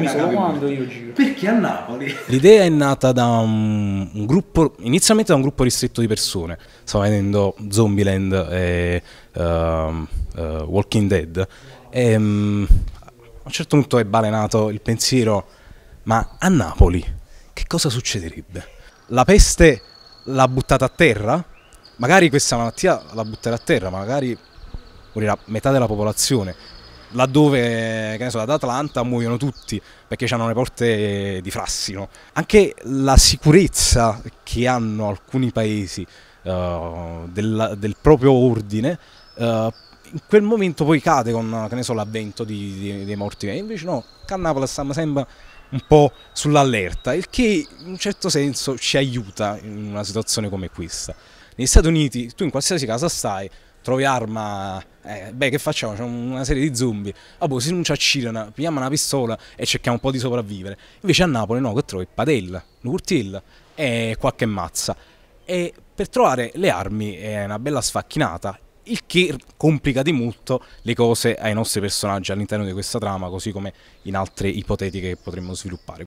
mi sono quando io giro. Perché a Napoli? L'idea è nata da un, un, gruppo, inizialmente da un gruppo ristretto di persone. Stavo vedendo Zombieland e uh, uh, Walking Dead. E, um, a un certo punto è balenato il pensiero, ma a Napoli che cosa succederebbe? La peste l'ha buttata a terra? Magari questa malattia la butterà a terra, magari morirà metà della popolazione laddove, che ne so, ad Atlanta muoiono tutti perché hanno le porte di frassino. Anche la sicurezza che hanno alcuni paesi uh, del, del, proprio ordine. Uh, in quel momento poi cade con so, l'avvento dei morti E Invece no, Cannapoli stiamo sempre un po' sull'allerta, il che in un certo senso ci aiuta in una situazione come questa. Negli Stati Uniti tu in qualsiasi casa stai, trovi arma, eh, beh che facciamo? C'è una serie di zombie, ah boh, si non ci accirano, prendiamo una pistola e cerchiamo un po' di sopravvivere. Invece a Napoli no, che trovi padella, l'urtilla e qualche mazza. E per trovare le armi è una bella sfacchinata, il che complica di molto le cose ai nostri personaggi all'interno di questa trama, così come in altre ipotetiche che potremmo sviluppare.